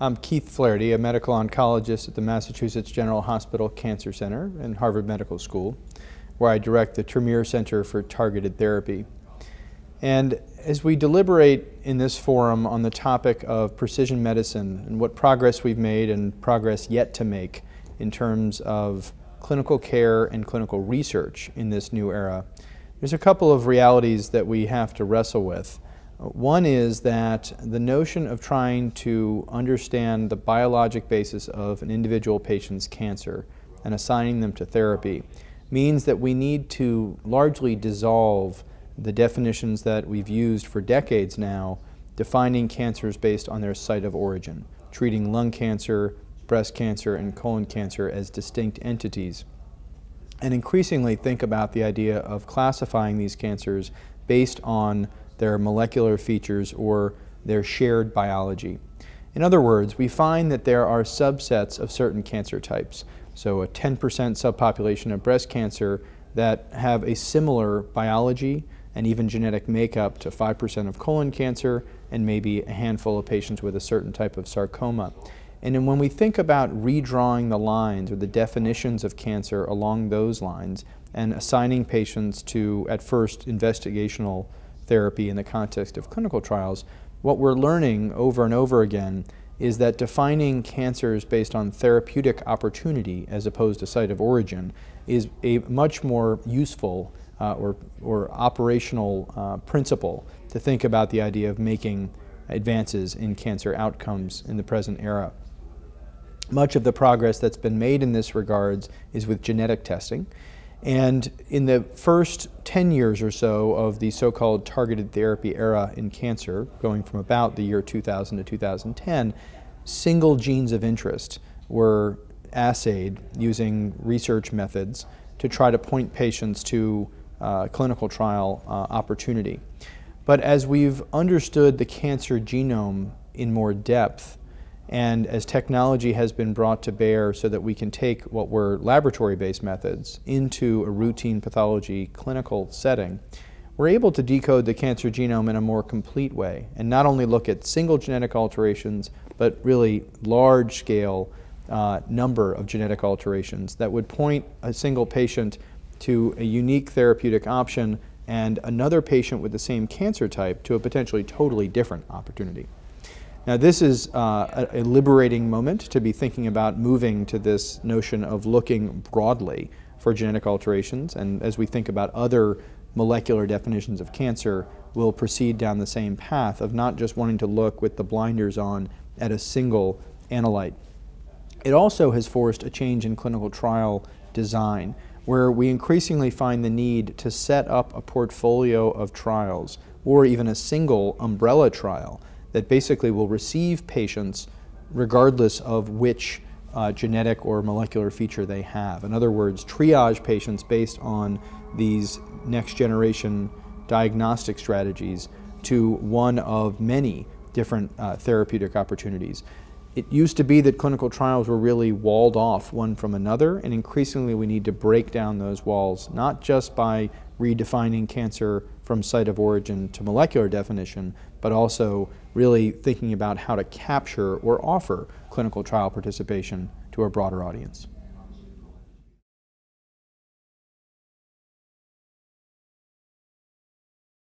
I'm Keith Flaherty, a medical oncologist at the Massachusetts General Hospital Cancer Center and Harvard Medical School, where I direct the Tremere Center for Targeted Therapy. And as we deliberate in this forum on the topic of precision medicine and what progress we've made and progress yet to make in terms of clinical care and clinical research in this new era, there's a couple of realities that we have to wrestle with. One is that the notion of trying to understand the biologic basis of an individual patient's cancer and assigning them to therapy means that we need to largely dissolve the definitions that we've used for decades now defining cancers based on their site of origin, treating lung cancer, breast cancer, and colon cancer as distinct entities, and increasingly think about the idea of classifying these cancers based on their molecular features, or their shared biology. In other words, we find that there are subsets of certain cancer types. So a 10% subpopulation of breast cancer that have a similar biology and even genetic makeup to 5% of colon cancer and maybe a handful of patients with a certain type of sarcoma. And then, when we think about redrawing the lines or the definitions of cancer along those lines and assigning patients to, at first, investigational therapy in the context of clinical trials, what we're learning over and over again is that defining cancers based on therapeutic opportunity as opposed to site of origin is a much more useful uh, or, or operational uh, principle to think about the idea of making advances in cancer outcomes in the present era. Much of the progress that's been made in this regards is with genetic testing. And in the first 10 years or so of the so called targeted therapy era in cancer, going from about the year 2000 to 2010, single genes of interest were assayed using research methods to try to point patients to uh, clinical trial uh, opportunity. But as we've understood the cancer genome in more depth, and as technology has been brought to bear so that we can take what were laboratory based methods into a routine pathology clinical setting, we're able to decode the cancer genome in a more complete way and not only look at single genetic alterations, but really large scale uh, number of genetic alterations that would point a single patient to a unique therapeutic option and another patient with the same cancer type to a potentially totally different opportunity. Now, this is uh, a, a, liberating moment to be thinking about moving to this notion of looking broadly for genetic alterations. And as we think about other molecular definitions of cancer, we'll proceed down the same path of not just wanting to look with the blinders on at a single analyte. It also has forced a change in clinical trial design, where we increasingly find the need to set up a portfolio of trials or even a single umbrella trial that basically will receive patients regardless of which uh, genetic or molecular feature they have. In other words, triage patients based on these next generation diagnostic strategies to one of many different uh, therapeutic opportunities. It used to be that clinical trials were really walled off one from another, and increasingly we need to break down those walls, not just by redefining cancer from site of origin to molecular definition, but also really thinking about how to capture or offer clinical trial participation to a broader audience.